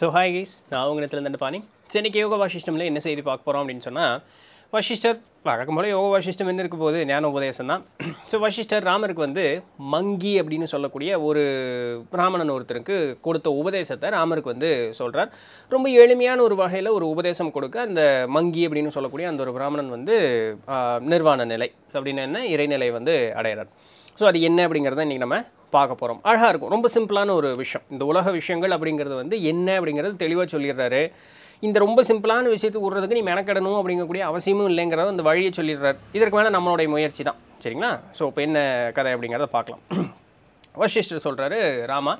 so hi guys நான் அவங்க இருந்து பாணி சென்னைக்கு யோகா வாசிஷ்டமில் என்ன செய்தி பார்க்க போகிறோம் அப்படின்னு சொன்னால் வசிஷ்டர் வழக்கம் போல் யோகா வாசிஷ்டம் என்ன இருக்க போது ஞான உபதேசம் தான் ஸோ வசிஷ்டர் ராமருக்கு வந்து மங்கி அப்படின்னு சொல்லக்கூடிய ஒரு பிராமணன் ஒருத்தருக்கு கொடுத்த உபதேசத்தை ராமருக்கு வந்து சொல்கிறார் ரொம்ப எளிமையான ஒரு வகையில் ஒரு உபதேசம் கொடுக்க அந்த மங்கி அப்படின்னு சொல்லக்கூடிய அந்த ஒரு பிராமணன் வந்து நிர்வாண நிலை அப்படின்னு என்ன இறைநிலை வந்து அடையிறார் ஸோ அது என்ன அப்படிங்கிறத இன்றைக்கி நம்ம பார்க்க போகிறோம் அழகாக இருக்கும் ரொம்ப சிம்பிளான ஒரு விஷயம் இந்த உலக விஷயங்கள் அப்படிங்கிறது வந்து என்ன அப்படிங்கிறது தெளிவாக சொல்லிடுறாரு இந்த ரொம்ப சிம்பிளான விஷயத்துக்கு விடுறதுக்கு நீ மெனக்கெடணும் அப்படிங்கக்கூடிய அவசியமும் இல்லைங்கிறத அந்த வழியை சொல்லிடுறாரு இதற்கு மேலே நம்மளுடைய முயற்சி தான் சரிங்களா ஸோ இப்போ என்ன கதை அப்படிங்கிறத பார்க்கலாம் வசிஷ்டர் சொல்கிறாரு ராமா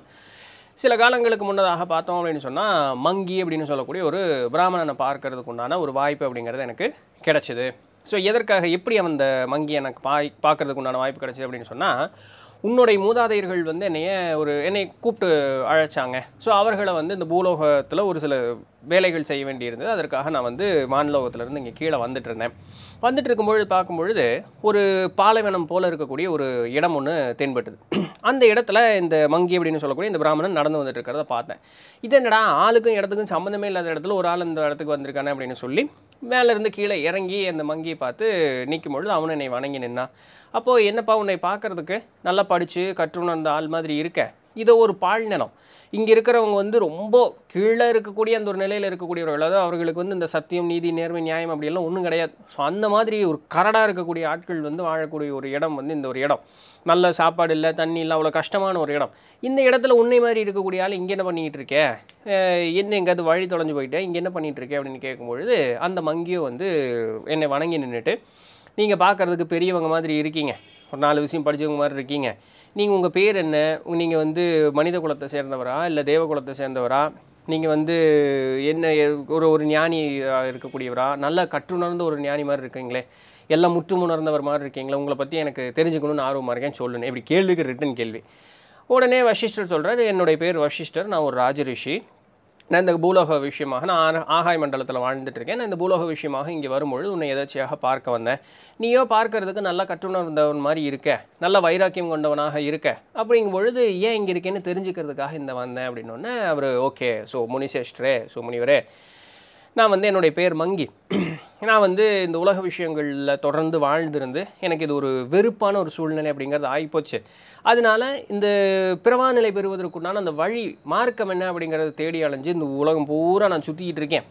சில காலங்களுக்கு முன்னதாக பார்த்தோம் அப்படின்னு சொன்னால் மங்கி அப்படின்னு சொல்லக்கூடிய ஒரு பிராமணனை பார்க்கறதுக்கு உண்டான ஒரு வாய்ப்பு அப்படிங்கிறது எனக்கு கிடச்சிது ஸோ எதற்காக எப்படி அந்த மங்கி எனக்கு பாய் பார்க்குறதுக்கு உண்டான வாய்ப்பு கிடச்சிது அப்படின்னு சொன்னால் உன்னுடைய மூதாதையர்கள் வந்து என்னைய ஒரு என்னை கூப்பிட்டு அழைச்சாங்க ஸோ அவர்களை வந்து இந்த பூலோகத்தில் ஒரு சில வேலைகள் செய்ய வேண்டியிருந்தது அதற்காக நான் வந்து மாநிலோகத்திலேருந்து இங்கே கீழே வந்துட்டு இருந்தேன் வந்துட்டு இருக்கும்பொழுது பார்க்கும்பொழுது ஒரு பாலைவனம் போல் இருக்கக்கூடிய ஒரு இடம் ஒன்று தென்பட்டது அந்த இடத்துல இந்த மங்கி அப்படின்னு சொல்லக்கூடிய இந்த பிராமணன் நடந்து வந்துட்டு இருக்கிறத பார்த்தேன் இது என்னடா ஆளுக்கும் இடத்துக்கும் சம்மந்தமே இல்லாத இடத்துல ஒரு ஆள் இந்த இடத்துக்கு வந்திருக்கானே அப்படின்னு சொல்லி மேலேருந்து கீழே இறங்கி அந்த மங்கியை பார்த்து நிற்கும் பொழுது அவனை என்னை வணங்கி நின்னான் அப்போது என்னப்பா உன்னை பார்க்குறதுக்கு நல்லா படித்து கற்றுணர்ந்த ஆள் மாதிரி இருக்க இதை ஒரு பால்நிலம் இங்கே இருக்கிறவங்க வந்து ரொம்ப கீழே இருக்கக்கூடிய அந்த ஒரு நிலையில் இருக்கக்கூடியவர்கள் அதாவது அவர்களுக்கு வந்து இந்த சத்தியம் நீதி நேர்மை நியாயம் அப்படியெல்லாம் ஒன்றும் கிடையாது ஸோ அந்த மாதிரி ஒரு கரடாக இருக்கக்கூடிய ஆட்கள் வந்து வாழக்கூடிய ஒரு இடம் வந்து இந்த ஒரு இடம் நல்ல சாப்பாடு இல்லை தண்ணி இல்லை அவ்வளோ கஷ்டமான ஒரு இடம் இந்த இடத்துல உன்னை மாதிரி இருக்கக்கூடிய ஆள் இங்கே என்ன பண்ணிகிட்டு இருக்கேன் என்ன எங்கேயாவது வழி தொலைஞ்சு போயிட்டேன் இங்கே என்ன பண்ணிகிட்டு இருக்கேன் அப்படின்னு கேட்கும்பொழுது அந்த மங்கியோ வந்து என்னை வணங்கி நின்றுட்டு நீங்கள் பார்க்குறதுக்கு பெரியவங்க மாதிரி இருக்கீங்க ஒரு நாலு விஷயம் படித்தவங்க மாதிரி இருக்கீங்க நீங்கள் உங்கள் பேர் என்ன நீங்கள் வந்து மனித குலத்தை சேர்ந்தவரா இல்லை தேவ குலத்தை சேர்ந்தவரா நீங்கள் வந்து என்ன ஒரு ஒரு ஞானி இருக்கக்கூடியவரா நல்லா கற்றுணர்ந்த ஒரு ஞானி மாதிரி இருக்கீங்களே எல்லாம் முற்றுமுணர்ந்தவர் மாதிரி இருக்கீங்களே உங்களை பற்றி எனக்கு தெரிஞ்சுக்கணும்னு ஆர்வமாக இருக்கேன் சொல்லணும் இப்படி கேள்விக்கு ரிட்டன் கேள்வி உடனே வசிஷ்டர் சொல்கிறார் என்னுடைய பேர் வசிஷ்டர் நான் ஒரு ராஜரிஷி நான் இந்த பூலோக விஷயமாக நான் ஆகாய மண்டலத்தில் வாழ்ந்துட்டு இருக்கேன் நான் இந்த பூலோக விஷயமாக இங்கே வரும்பொழுது உன்னை எதாச்சியாக பார்க்க வந்தேன் நீயோ பார்க்கறதுக்கு நல்லா கற்றுணர்ந்தவன் மாதிரி இருக்க நல்ல வைராக்கியம் கொண்டவனாக இருக்க அப்படிங்கும் பொழுது ஏன் இங்கே இருக்கேன்னு தெரிஞ்சுக்கிறதுக்காக இந்த வந்தேன் அப்படின்னொன்னே அவர் ஓகே ஸோ முனிசேஷ்டரே ஸோ முனிவரே நான் வந்து என்னுடைய பேர் மங்கி நான் வந்து இந்த உலக விஷயங்களில் தொடர்ந்து வாழ்ந்திருந்து எனக்கு இது ஒரு வெறுப்பான ஒரு சூழ்நிலை அப்படிங்கிறது ஆகிப்போச்சு அதனால இந்த பிறவாநிலை பெறுவதற்குண்டான அந்த வழி மார்க்கம் என்ன அப்படிங்கிறத தேடி அலைஞ்சு இந்த உலகம் பூரா நான் சுற்றிக்கிட்டு இருக்கேன்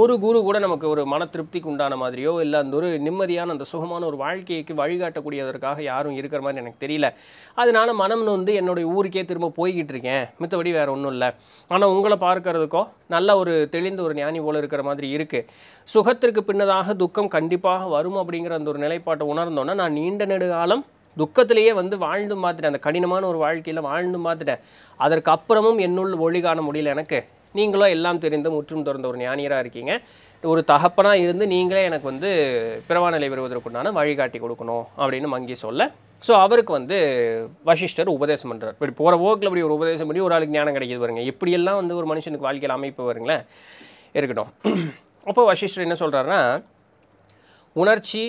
ஒரு குரு கூட நமக்கு ஒரு மன திருப்திக்கு உண்டான மாதிரியோ இல்லை அந்த ஒரு நிம்மதியான அந்த சுகமான ஒரு வாழ்க்கைக்கு வழிகாட்டக்கூடியதற்காக யாரும் இருக்கிற மாதிரி எனக்கு தெரியல அதனால மனம் வந்து என்னுடைய ஊருக்கே திரும்ப போய்கிட்டு இருக்கேன் மித்தபடி வேறு ஒன்றும் இல்லை ஆனால் உங்களை பார்க்கறதுக்கோ நல்ல ஒரு தெளிந்த ஒரு ஞானி போல் இருக்கிற மாதிரி இருக்குது சுகத்திற்கு பின்னதாக துக்கம் கண்டிப்பாக வரும் அப்படிங்கிற அந்த ஒரு நிலைப்பாட்டை உணர்ந்தோன்னா நான் நீண்ட நெடுகாலம் துக்கத்திலேயே வந்து வாழ்ந்து மாத்திட்டேன் அந்த கடினமான ஒரு வாழ்க்கையில் வாழ்ந்து மாத்திட்டேன் அதற்கப்புறமும் என்னுள் ஒளி காண முடியல எனக்கு நீங்களும் எல்லாம் தெரிந்து முற்றும் தொடர்ந்த ஒரு ஞானியராக இருக்கீங்க ஒரு தகப்பனாக இருந்து நீங்களே எனக்கு வந்து பிறவான நிலை பெறுவதற்குண்டான வழிகாட்டி கொடுக்கணும் அப்படின்னு மங்கி சொல்ல ஸோ அவருக்கு வந்து வசிஷ்டர் உபதேசம் பண்ணுறார் இப்படி போகிற போக்கில் இப்படி ஒரு உபதேசம் பண்ணி ஒரு ஆளுக்கு ஞானம் கிடைக்கிது பாருங்க இப்படியெல்லாம் வந்து ஒரு மனுஷனுக்கு வாழ்க்கையில் அமைப்பு வருங்களேன் இருக்கட்டும் அப்போ வசிஷ்டர் என்ன சொல்கிறாருன்னா உணர்ச்சி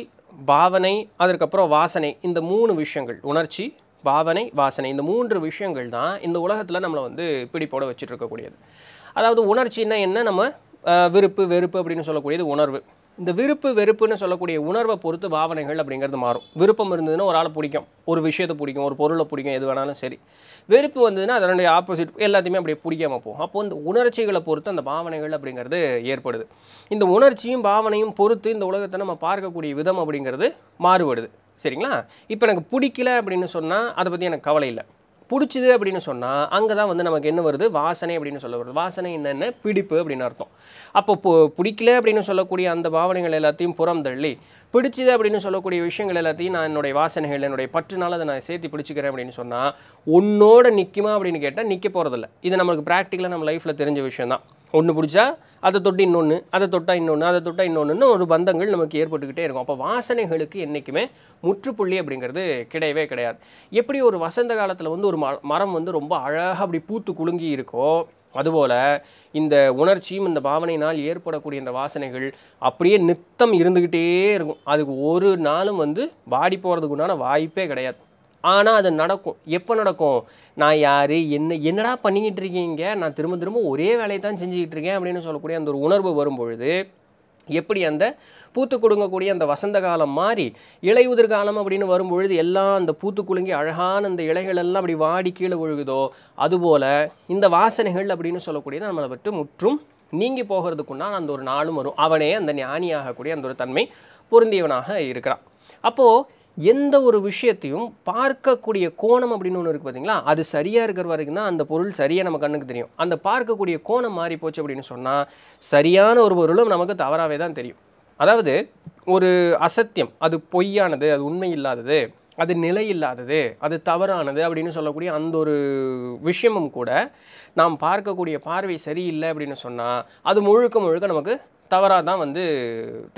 பாவனை அதற்கப்புறம் வாசனை இந்த மூணு விஷயங்கள் உணர்ச்சி பாவனை வாசனை இந்த மூன்று விஷயங்கள் தான் இந்த உலகத்தில் நம்மளை வந்து பிடிப்போட வச்சுட்டு இருக்கக்கூடியது அதாவது உணர்ச்சின்னா என்ன நம்ம விருப்பு வெறுப்பு அப்படின்னு சொல்லக்கூடியது உணர்வு இந்த விருப்பு வெறுப்புன்னு சொல்லக்கூடிய உணர்வை பொறுத்து பாவனைகள் அப்படிங்கிறது மாறும் விருப்பம் இருந்ததுன்னா ஒரு ஆளை பிடிக்கும் ஒரு விஷயத்தை பிடிக்கும் ஒரு பொருளை பிடிக்கும் எது வேணாலும் சரி வெறுப்பு வந்ததுன்னா அதனுடைய ஆப்போசிட் எல்லாத்தையுமே அப்படியே பிடிக்காம போகும் அப்போது இந்த உணர்ச்சிகளை பொறுத்து அந்த பாவனைகள் அப்படிங்கிறது ஏற்படுது இந்த உணர்ச்சியும் பாவனையும் பொறுத்து இந்த உலகத்தை நம்ம பார்க்கக்கூடிய விதம் அப்படிங்கிறது மாறுபடுது சரிங்களா இப்போ எனக்கு பிடிக்கல அப்படின்னு சொன்னால் அதை பற்றி எனக்கு கவலை இல்லை பிடிச்சிது அப்படின்னு சொன்னால் அங்கே தான் வந்து நமக்கு என்ன வருது வாசனை அப்படின்னு சொல்ல வருது வாசனை என்னென்ன பிடிப்பு அப்படின்னு அர்த்தம் அப்போ பிடிக்கல அப்படின்னு சொல்லக்கூடிய அந்த பாவனைகள் எல்லாத்தையும் புறம் தள்ளி பிடிச்சது அப்படின்னு சொல்லக்கூடிய விஷயங்கள் எல்லாத்தையும் நான் என்னுடைய வாசனைகள் என்னுடைய பற்றுனால அதை நான் சேர்த்து பிடிச்சிக்கிறேன் அப்படின்னு சொன்னால் உன்னோட நிற்குமா அப்படின்னு கேட்டால் நிற்க போகிறதில்ல இது நமக்கு ப்ராக்டிக்கலாக நம்ம லைஃப்பில் தெரிஞ்ச விஷயம் தான் ஒன்று பிடிச்சா அதை தொட்டு இன்னொன்று அதை தொட்டால் இன்னொன்று அதை தொட்டால் இன்னொன்றுன்னு ஒரு பந்தங்கள் நமக்கு ஏற்பட்டுக்கிட்டே இருக்கும் அப்போ வாசனைகளுக்கு என்றைக்குமே முற்றுப்புள்ளி அப்படிங்கிறது கிடையவே கிடையாது எப்படி ஒரு வசந்த காலத்தில் வந்து ஒரு மரம் வந்து ரொம்ப அழகாக அப்படி பூத்து குலுங்கி இருக்கோ அதுபோல் இந்த உணர்ச்சியும் இந்த பாவனையினால் ஏற்படக்கூடிய இந்த வாசனைகள் அப்படியே நித்தம் இருந்துக்கிட்டே இருக்கும் அதுக்கு ஒரு நாளும் வந்து வாடி போகிறதுக்கு உண்டான வாய்ப்பே கிடையாது ஆனால் அது நடக்கும் எப்போ நடக்கும் நான் யார் என்ன என்னடா பண்ணிக்கிட்டு இருக்கீங்க நான் திரும்ப திரும்ப ஒரே வேலையை தான் செஞ்சுக்கிட்டு இருக்கேன் அப்படின்னு சொல்லக்கூடிய அந்த ஒரு உணர்வு வரும்பொழுது எப்படி அந்த பூத்து கொடுங்கக்கூடிய அந்த வசந்த காலம் மாறி இலையுதிர் காலம் அப்படின்னு வரும்பொழுது எல்லாம் அந்த பூத்து குலுங்கி அழகான அந்த இலைகள் எல்லாம் அப்படி வாடி கீழே ஒழுகுதோ அதுபோல் இந்த வாசனைகள் அப்படின்னு சொல்லக்கூடியது நம்மளை பற்றி முற்றும் நீங்கி போகிறதுக்குன்னா அந்த ஒரு நாளும் வரும் அவனே அந்த ஞானியாகக்கூடிய அந்த ஒரு தன்மை பொருந்தியவனாக இருக்கிறான் அப்போது எந்த ஒரு விஷயத்தையும் பார்க்கக்கூடிய கோணம் அப்படின்னு ஒன்று இருக்குது பார்த்தீங்களா அது சரியாக இருக்கிற வரைக்கும் தான் அந்த பொருள் சரியாக நம்ம கண்ணுக்கு தெரியும் அந்த பார்க்கக்கூடிய கோணம் மாறி போச்சு அப்படின்னு சொன்னால் சரியான ஒரு பொருளும் நமக்கு தவறாகவே தான் தெரியும் அதாவது ஒரு அசத்தியம் அது பொய்யானது அது உண்மை இல்லாதது அது நிலை இல்லாதது அது தவறானது அப்படின்னு சொல்லக்கூடிய அந்த ஒரு விஷயமும் கூட நாம் பார்க்கக்கூடிய பார்வை சரியில்லை அப்படின்னு சொன்னால் அது முழுக்க முழுக்க நமக்கு தவறாக தான் வந்து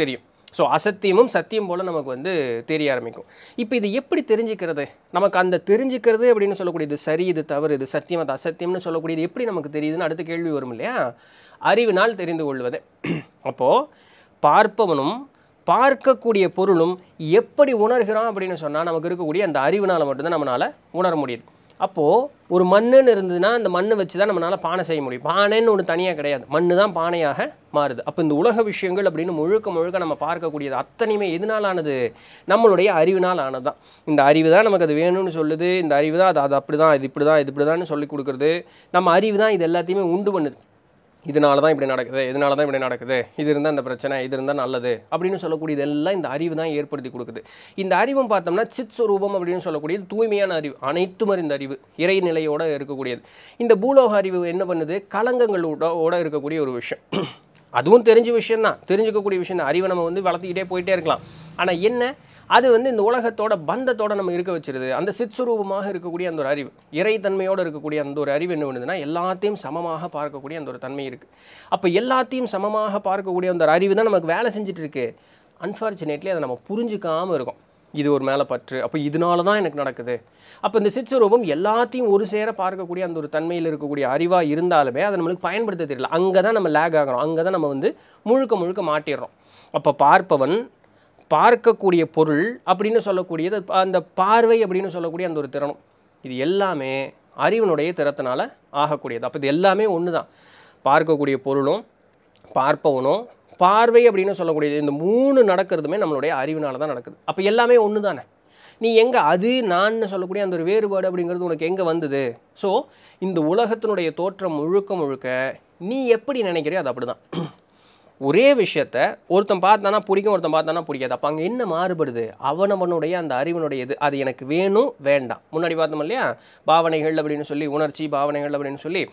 தெரியும் ஸோ அசத்தியமும் சத்தியம் போல் நமக்கு வந்து தெரிய ஆரம்பிக்கும் இப்போ இது எப்படி தெரிஞ்சுக்கிறது நமக்கு அந்த தெரிஞ்சுக்கிறது அப்படின்னு சொல்லக்கூடிய இது சரி இது தவறு இது சத்தியம் அது அசத்தியம்னு சொல்லக்கூடியது எப்படி நமக்கு தெரியுதுன்னு அடுத்த கேள்வி வரும் இல்லையா அறிவினால் தெரிந்து கொள்வது அப்போது பார்ப்பவனும் பார்க்கக்கூடிய பொருளும் எப்படி உணர்கிறோம் அப்படின்னு சொன்னால் நமக்கு இருக்கக்கூடிய அந்த அறிவினால் மட்டும்தான் நம்மளால் உணர முடியுது அப்போது ஒரு மண்ணுன்னு இருந்ததுன்னா அந்த மண்ணை வச்சு தான் நம்மளால் பானை செய்ய முடியும் பானைன்னு ஒன்று தனியாக கிடையாது மண்ணு தான் பானையாக மாறுது அப்போ இந்த உலக விஷயங்கள் அப்படின்னு முழுக்க முழுக்க நம்ம பார்க்கக்கூடியது அத்தனையுமே எதுனால் ஆனது நம்மளுடைய அறிவினால் ஆனது தான் இந்த அறிவு தான் நமக்கு அது வேணும்னு சொல்லுது இந்த அறிவு தான் அது அது அப்படி தான் இது இப்படி தான் இது இப்படி தான் சொல்லி கொடுக்குறது நம்ம அறிவு தான் இது எல்லாத்தையுமே உண்டு பண்ணுது இதனால தான் இப்படி நடக்குது இதனால தான் இப்படி நடக்குது இது இருந்தால் இந்த பிரச்சனை இது இருந்தால் நல்லது அப்படின்னு சொல்லக்கூடியது எல்லாம் இந்த அறிவு தான் ஏற்படுத்தி கொடுக்குது இந்த அறிவும் பார்த்தோம்னா சித் சுரூபம் அப்படின்னு சொல்லக்கூடியது தூய்மையான அறிவு அனைத்துமே இந்த அறிவு நிலையோடு இருக்கக்கூடியது இந்த பூலோக அறிவு என்ன பண்ணுது கலங்கங்களோட இருக்கக்கூடிய ஒரு விஷயம் அதுவும் தெரிஞ்ச விஷயந்தான் தெரிஞ்சுக்கக்கூடிய விஷயம் தான் அறிவை நம்ம வந்து வளர்த்துக்கிட்டே போயிட்டே இருக்கலாம் ஆனால் என்ன அது வந்து இந்த உலகத்தோட பந்தத்தோட நம்ம இருக்க வச்சிருது அந்த சித்ஸ்வரூபமாக இருக்கக்கூடிய அந்த ஒரு அறிவு இறைத்தன்மையோடு இருக்கக்கூடிய அந்த ஒரு அறிவு என்ன பண்ணுதுன்னா எல்லாத்தையும் சமமாக பார்க்கக்கூடிய அந்த ஒரு தன்மை இருக்குது அப்போ எல்லாத்தையும் சமமாக பார்க்கக்கூடிய அந்த ஒரு அறிவு தான் நமக்கு வேலை செஞ்சுட்டு இருக்கு அன்ஃபார்ச்சுனேட்லி அதை நம்ம புரிஞ்சுக்காமல் இருக்கோம் இது ஒரு மேலே பற்று அப்போ இதனால தான் எனக்கு நடக்குது அப்போ இந்த சித்ஸ்வரூபம் எல்லாத்தையும் ஒரு சேர பார்க்கக்கூடிய அந்த ஒரு தன்மையில் இருக்கக்கூடிய அறிவாக இருந்தாலுமே அதை நம்மளுக்கு பயன்படுத்த தெரியல அங்கே தான் நம்ம லேக் ஆகிறோம் அங்கே தான் நம்ம வந்து முழுக்க முழுக்க மாட்டிடுறோம் அப்போ பார்ப்பவன் பார்க்கக்கூடிய பொருள் அப்படின்னு சொல்லக்கூடியது அந்த பார்வை அப்படின்னு சொல்லக்கூடிய அந்த ஒரு திறனும் இது எல்லாமே அறிவினுடைய திறத்தினால் ஆகக்கூடியது அப்போ இது எல்லாமே ஒன்று தான் பார்க்கக்கூடிய பொருளும் பார்ப்பவனும் பார்வை அப்படின்னு சொல்லக்கூடியது இந்த மூணு நடக்கிறதுமே நம்மளுடைய அறிவினால் தான் நடக்குது அப்போ எல்லாமே ஒன்று தானே நீ எங்கே அது நான்னு சொல்லக்கூடிய அந்த ஒரு வேறுபாடு அப்படிங்கிறது உனக்கு எங்கே வந்தது ஸோ இந்த உலகத்தினுடைய தோற்றம் முழுக்க முழுக்க நீ எப்படி நினைக்கிறே அது அப்படி தான் ஒரே விஷயத்த ஒருத்தன் பார்த்தானா பிடிக்கும் ஒருத்தன் பார்த்தானா பிடிக்காது அப்போ அங்கே என்ன மாறுபடுது அவனவனுடைய அந்த அறிவனுடைய இது அது எனக்கு வேணும் வேண்டாம் முன்னாடி பார்த்தோம் இல்லையா பாவனைகள் அப்படின்னு சொல்லி உணர்ச்சி பாவனைகள் அப்படின்னு சொல்லி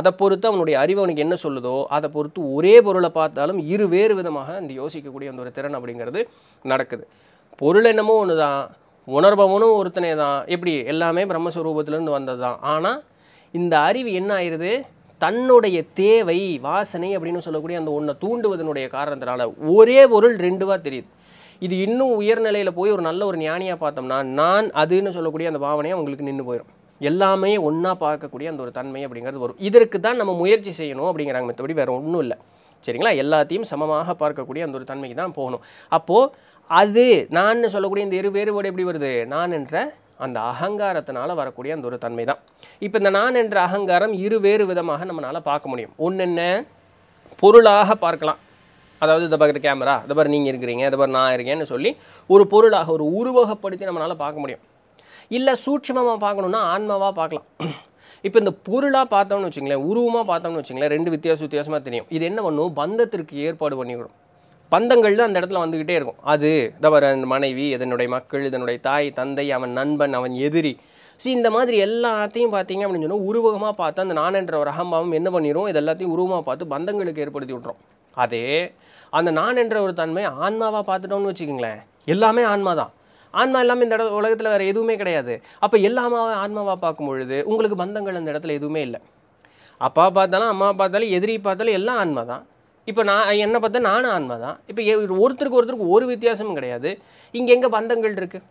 அதை பொறுத்து அவனுடைய அறிவு அவனுக்கு என்ன சொல்லுதோ அதை பொறுத்து ஒரே பொருளை பார்த்தாலும் இரு வேறு விதமாக அந்த யோசிக்கக்கூடிய அந்த ஒரு திறன் அப்படிங்கிறது நடக்குது பொருள் என்னமோ ஒன்று தான் உணர்பவனும் ஒருத்தனே தான் எப்படி எல்லாமே பிரம்மஸ்வரூபத்திலேருந்து வந்தது தான் ஆனால் இந்த அறிவு என்ன ஆயிடுது தன்னுடைய தேவை வாசனை அப்படின்னு சொல்லக்கூடிய அந்த ஒன்றை தூண்டுவதனுடைய காரணத்தினால ஒரே பொருள் ரெண்டுவாக தெரியுது இது இன்னும் உயர்நிலையில் போய் ஒரு நல்ல ஒரு ஞானியாக பார்த்தோம்னா நான் அதுன்னு சொல்லக்கூடிய அந்த பாவனையை அவங்களுக்கு நின்று போயிடும் எல்லாமே ஒன்றா பார்க்கக்கூடிய அந்த ஒரு தன்மை அப்படிங்கிறது வரும் இதற்கு தான் நம்ம முயற்சி செய்யணும் அப்படிங்கிறாங்க மற்றபடி வேறு ஒன்றும் இல்லை சரிங்களா எல்லாத்தையும் சமமாக பார்க்கக்கூடிய அந்த ஒரு தன்மைக்கு தான் போகணும் அப்போது அது நான் சொல்லக்கூடிய இந்த இரு வேறுபாடு எப்படி வருது நான் என்ற அந்த அகங்காரத்தினால் வரக்கூடிய அந்த ஒரு தன்மை தான் இப்போ இந்த நான் என்ற அகங்காரம் இரு வேறு விதமாக நம்மளால் பார்க்க முடியும் ஒன்று என்ன பொருளாக பார்க்கலாம் அதாவது இதை பக்கத்து கேமரா இதை பாரு நீங்கள் இருக்கிறீங்க இதை பாரு நான் இருக்கேன்னு சொல்லி ஒரு பொருளாக ஒரு உருவகப்படுத்தி நம்மளால் பார்க்க முடியும் இல்லை சூட்சமாக பார்க்கணுன்னா ஆன்மாவாக பார்க்கலாம் இப்போ இந்த பொருளாக பார்த்தோம்னு வச்சுங்களேன் உருவமாக பார்த்தோம்னு வச்சுங்களேன் ரெண்டு வித்தியாச வித்தியாசமாக தெரியும் இது என்ன பண்ணும் பந்தத்திற்கு ஏற்பாடு பண்ணிவிடும் பந்தங்கள் தான் அந்த இடத்துல வந்துக்கிட்டே இருக்கும் அது தவிர மனைவி இதனுடைய மக்கள் இதனுடைய தாய் தந்தை அவன் நண்பன் அவன் எதிரி ஸோ இந்த மாதிரி எல்லாத்தையும் பார்த்தீங்க அப்படின்னு சொன்னால் உருவகமாக பார்த்து அந்த நானென்ற ஒரு அகம்பாவம் என்ன பண்ணிடும் இது எல்லாத்தையும் உருவமாக பார்த்து பந்தங்களுக்கு ஏற்படுத்தி விட்றோம் அதே அந்த நான் என்ற ஒரு தன்மை ஆன்மாவாக பார்த்துட்டோம்னு வச்சுக்கோங்களேன் எல்லாமே ஆன்மா தான் ஆன்மா இல்லாமல் இந்த இட உலகத்தில் வேறு எதுவுமே கிடையாது அப்போ எல்லாமே ஆன்மாவாக பார்க்கும் பொழுது உங்களுக்கு பந்தங்கள் அந்த இடத்துல எதுவுமே இல்லை அப்பா பார்த்தாலும் அம்மா பார்த்தாலும் எதிரி பார்த்தாலும் எல்லாம் ஆன்மா தான் இப்போ நான் என்னை பார்த்தா நானும் ஆன்மா தான் இப்போ ஒருத்தருக்கு ஒருத்தருக்கு ஒரு வித்தியாசமும் கிடையாது இங்கே எங்கே பந்தங்கள் இருக்குது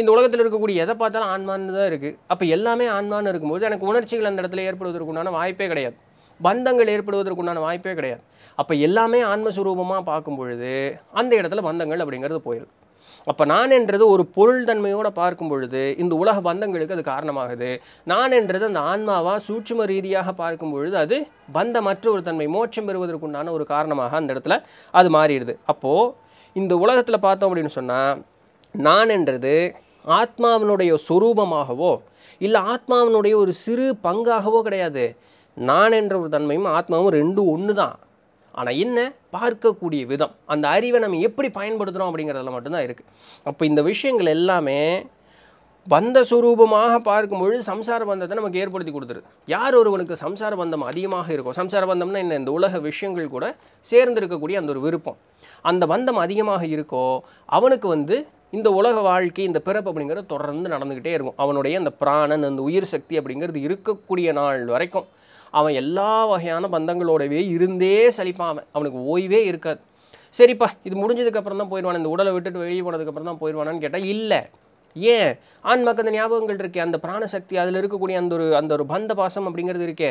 இந்த உலகத்தில் இருக்கக்கூடிய எதை பார்த்தாலும் ஆன்மான்னு தான் இருக்குது அப்போ எல்லாமே ஆன்மான்னு இருக்கும்போது எனக்கு உணர்ச்சிகள் அந்த இடத்துல ஏற்படுவதற்குண்டான வாய்ப்பே கிடையாது பந்தங்கள் ஏற்படுவதற்குண்டான வாய்ப்பே கிடையாது அப்போ எல்லாமே ஆன்மஸ்வரூபமாக பார்க்கும் பொழுது அந்த இடத்துல பந்தங்கள் அப்படிங்கிறது போயிடுது அப்போ நான் என்றது ஒரு பொருள் தன்மையோடு பார்க்கும் பொழுது இந்த உலக பந்தங்களுக்கு அது காரணமாகுது நான் என்றது அந்த ஆன்மாவாக சூட்சும ரீதியாக பார்க்கும் பொழுது அது பந்தமற்ற ஒரு தன்மை மோட்சம் பெறுவதற்குண்டான ஒரு காரணமாக அந்த இடத்துல அது மாறிடுது அப்போது இந்த உலகத்தில் பார்த்தோம் அப்படின்னு சொன்னால் நான் என்றது ஆத்மாவினுடைய சொரூபமாகவோ இல்லை ஆத்மாவினுடைய ஒரு சிறு பங்காகவோ கிடையாது நான் என்ற ஒரு தன்மையும் ஆத்மாவும் ரெண்டும் ஒன்று தான் ஆனால் என்ன பார்க்கக்கூடிய விதம் அந்த அறிவை நம்ம எப்படி பயன்படுத்துகிறோம் அப்படிங்கிறதுல மட்டும்தான் இருக்குது அப்போ இந்த விஷயங்கள் எல்லாமே பந்த சுரூபமாக பார்க்கும்பொழுது சம்சார பந்தத்தை நமக்கு ஏற்படுத்தி கொடுத்துருது யார் ஒருவனுக்கு சம்சார பந்தம் அதிகமாக இருக்கும் சம்சார பந்தம்னா என்ன இந்த உலக விஷயங்கள் கூட சேர்ந்து இருக்கக்கூடிய அந்த ஒரு விருப்பம் அந்த பந்தம் அதிகமாக இருக்கோ அவனுக்கு வந்து இந்த உலக வாழ்க்கை இந்த பிறப்பு அப்படிங்கிறது தொடர்ந்து நடந்துக்கிட்டே இருக்கும் அவனுடைய அந்த பிராணன் அந்த உயிர் சக்தி அப்படிங்கிறது இருக்கக்கூடிய நாள் வரைக்கும் அவன் எல்லா வகையான பந்தங்களோடவே இருந்தே சலிப்பான் அவன் அவனுக்கு ஓய்வே இருக்காது சரிப்பா இது முடிஞ்சதுக்கப்புறம் தான் போயிடுவான் இந்த உடலை விட்டுட்டு வெளியே போனதுக்கப்புறம் தான் போயிடுவானான்னு கேட்டால் இல்லை ஏன் ஆன்மக்க அந்த ஞாபகங்கள் இருக்கே அந்த பிராணசக்தி அதில் இருக்கக்கூடிய அந்த ஒரு அந்த ஒரு பந்த பாசம் அப்படிங்கிறது இருக்கே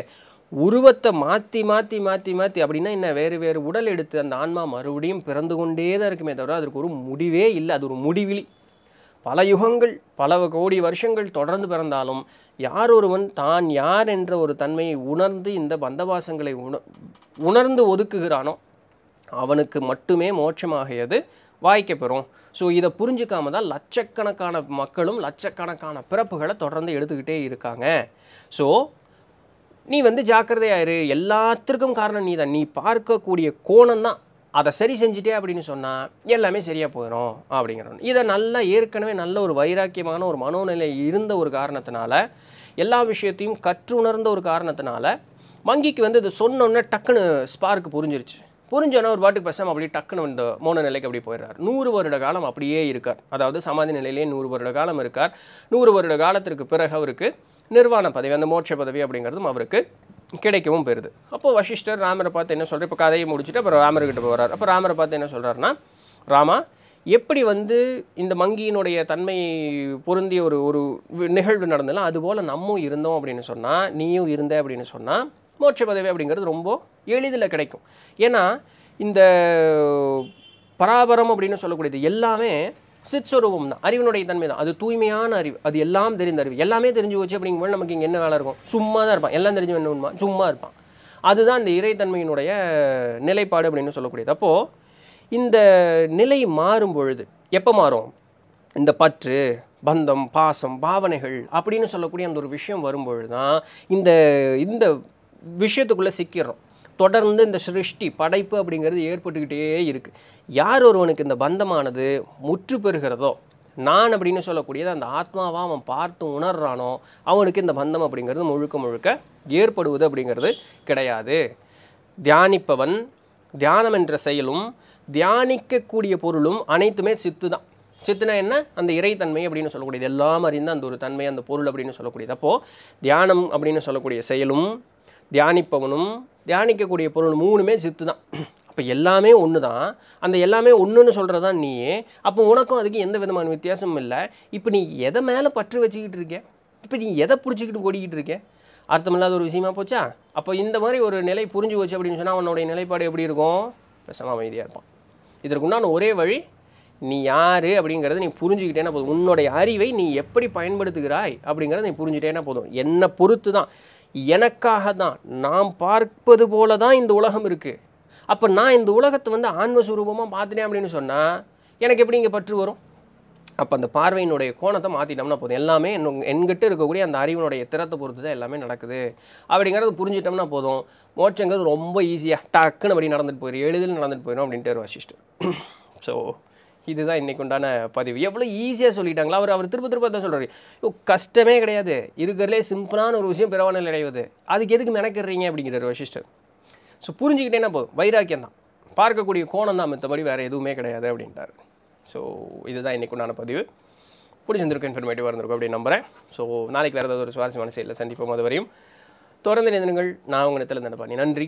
உருவத்தை மாற்றி மாற்றி மாற்றி மாற்றி அப்படின்னா என்ன வேறு வேறு உடல் எடுத்து அந்த ஆன்மா மறுபடியும் பிறந்து கொண்டே தான் இருக்குமே தவிர அதற்கு ஒரு முடிவே இல்லை அது ஒரு முடிவிலி பல யுகங்கள் பல கோடி வருஷங்கள் தொடர்ந்து பிறந்தாலும் யார் ஒருவன் தான் யார் என்ற ஒரு தன்மையை உணர்ந்து இந்த பந்தவாசங்களை உணர்ந்து ஒதுக்குகிறானோ அவனுக்கு மட்டுமே மோட்சமாகியது வாய்க்கப்பெறும் ஸோ இதை புரிஞ்சிக்காம தான் லட்சக்கணக்கான மக்களும் லட்சக்கணக்கான பிறப்புகளை தொடர்ந்து எடுத்துக்கிட்டே இருக்காங்க ஸோ நீ வந்து ஜாக்கிரதையாயிரு எல்லாத்திற்கும் காரணம் நீ தான் நீ பார்க்கக்கூடிய கோணம் தான் அதை சரி செஞ்சுட்டே அப்படின்னு சொன்னால் எல்லாமே சரியாக போயிடும் அப்படிங்கிற இதை நல்லா ஏற்கனவே நல்ல ஒரு வைராக்கியமான ஒரு மனோநிலை இருந்த ஒரு காரணத்தினால எல்லா விஷயத்தையும் கற்று உணர்ந்த ஒரு காரணத்தினால மங்கிக்கு வந்து இது சொன்னோன்னே டக்குன்னு ஸ்பார்க்கு புரிஞ்சிருச்சு புரிஞ்சோன்னா ஒரு பாட்டுக்கு பசம் அப்படியே டக்குன்னு இந்த மோன நிலைக்கு அப்படி போயிடுறார் நூறு வருட காலம் அப்படியே இருக்கார் அதாவது சமாதி நிலையிலேயே நூறு வருட காலம் இருக்கார் நூறு வருட காலத்திற்கு பிறகு அவருக்கு நிர்வாண பதவி அந்த மோட்ச பதவி அப்படிங்கிறதும் அவருக்கு கிடைக்கவும் போயிருது அப்போது வசிஷ்டர் ராமரை பார்த்து என்ன சொல்கிற இப்போ கதையை முடிச்சுட்டு அப்புறம் ராமர்கிட்ட போகிறார் அப்போ ராமரை பார்த்து என்ன சொல்கிறாருன்னா ராமா எப்படி வந்து இந்த மங்கியினுடைய தன்மை பொருந்திய ஒரு ஒரு நிகழ்வு நடந்ததுலாம் அதுபோல் நம்மும் இருந்தோம் அப்படின்னு சொன்னால் நீயும் இருந்த அப்படின்னு சொன்னால் மோட்ச பதவி அப்படிங்கிறது ரொம்ப எளிதில் கிடைக்கும் ஏன்னா இந்த பராபரம் அப்படின்னு சொல்லக்கூடியது எல்லாமே சிற்சுரூபம் தான் அறிவினுடைய தன்மை தான் அது தூய்மையான அறிவு அது எல்லாம் தெரிந்த அறிவு எல்லாமே தெரிஞ்சு வச்சு அப்படிங்கும்போது நமக்கு இங்கே என்ன வேலை இருக்கும் சும்மா தான் இருப்பான் எல்லாம் தெரிஞ்சு என்ன உண்மை சும்மா இருப்பான் அதுதான் இந்த இறைத்தன்மையினுடைய நிலைப்பாடு அப்படின்னு சொல்லக்கூடியது அப்போது இந்த நிலை மாறும் பொழுது எப்போ மாறும் இந்த பற்று பந்தம் பாசம் பாவனைகள் அப்படின்னு சொல்லக்கூடிய அந்த ஒரு விஷயம் வரும்பொழுது தான் இந்த இந்த விஷயத்துக்குள்ளே சிக்கிடுறோம் தொடர்ந்து இந்த சிருஷ்டி படைப்பு அப்படிங்கிறது ஏற்பட்டுக்கிட்டே இருக்குது யார் ஒருவனுக்கு இந்த பந்தமானது முற்று பெறுகிறதோ நான் அப்படின்னு சொல்லக்கூடியது அந்த ஆத்மாவாக அவன் பார்த்து உணர்றானோ அவனுக்கு இந்த பந்தம் அப்படிங்கிறது முழுக்க முழுக்க ஏற்படுவது அப்படிங்கிறது கிடையாது தியானிப்பவன் தியானம் என்ற செயலும் தியானிக்கக்கூடிய பொருளும் அனைத்துமே சித்து தான் சித்துனா என்ன அந்த இறைத்தன்மை அப்படின்னு சொல்லக்கூடியது எல்லாம் அறிந்த அந்த ஒரு தன்மை அந்த பொருள் அப்படின்னு சொல்லக்கூடியது அப்போது தியானம் அப்படின்னு சொல்லக்கூடிய செயலும் தியானிப்பவனும் தியானிக்கக்கூடிய பொருள் மூணுமே சித்து தான் அப்போ எல்லாமே ஒன்று தான் அந்த எல்லாமே ஒன்றுன்னு சொல்கிறது தான் நீ அப்போ உனக்கும் அதுக்கு எந்த விதமான வித்தியாசமும் இல்லை இப்போ நீ எதை மேலே பற்று வச்சுக்கிட்டு இருக்க இப்போ நீ எதை பிடிச்சிக்கிட்டு ஓடிக்கிட்டு இருக்க அர்த்தமில்லாத ஒரு விஷயமா போச்சா அப்போ இந்த மாதிரி ஒரு நிலை புரிஞ்சு போச்சு அப்படின்னு சொன்னால் அவனுடைய நிலைப்பாடு எப்படி இருக்கும் பேசாமல் அமைதியாக இருப்பான் இதற்குண்டான ஒரே வழி நீ யார் அப்படிங்கிறத நீ புரிஞ்சுக்கிட்டேன்னா போதும் உன்னுடைய அறிவை நீ எப்படி பயன்படுத்துகிறாய் அப்படிங்கிறத நீ புரிஞ்சுட்டேன்னா போதும் என்னை பொறுத்து தான் எனக்காக தான் நாம் பார்ப்பது போல தான் இந்த உலகம் இருக்குது அப்போ நான் இந்த உலகத்தை வந்து ஆன்மஸ்வரூபமாக பார்த்துட்டேன் அப்படின்னு சொன்னால் எனக்கு எப்படி இங்கே பற்று வரும் அப்போ அந்த பார்வையினுடைய கோணத்தை மாற்றிட்டோம்னா போதும் எல்லாமே என்கிட்ட இருக்கக்கூடிய அந்த அறிவினுடைய திறத்தை பொறுத்து தான் எல்லாமே நடக்குது அப்படிங்கிறது புரிஞ்சிட்டோம்னா போதும் மோட்சங்கிறது ரொம்ப ஈஸியாக டக்குன்னு அப்படி நடந்துட்டு போயிடும் எளிதில் நடந்துட்டு போயிடும் அப்படின்ட்டு ஒரு வசிஷ்டர் ஸோ இதுதான் இன்றைக்கு உண்டான பதிவு எவ்வளோ ஈஸியாக சொல்லிட்டாங்களா அவர் அவர் திரும்ப திரும்ப தான் சொல்கிறாரு ஓ கஷ்டமே கிடையாது இருக்கிறதுலே சிம்பிளான ஒரு விஷயம் பிறவான அடைவது அதுக்கு எதுக்கு மெனக்கிடுறீங்க அப்படிங்கிறார் வசிஷ்டர் ஸோ புரிஞ்சுக்கிட்டேன்னா போதும் வைராக்கியம் தான் பார்க்கக்கூடிய கோணம் தான் மற்றபடி வேறு எதுவுமே கிடையாது அப்படின்ட்டார் ஸோ இதுதான் இன்றைக்கு உண்டான பதிவு பிடிச்சிருந்திருக்கும் இன்ஃபர்மேட்டிவாக இருந்திருக்கும் அப்படின்னு நம்புகிறேன் ஸோ நாளைக்கு வேறு ஏதாவது ஒரு சுவாரஸ்யமான செயலில் சந்திப்போம் அது வரையும் தொடர்ந்து நினைந்தங்கள் நான் உங்கள் இடத்துல நினைப்பேன் நன்றி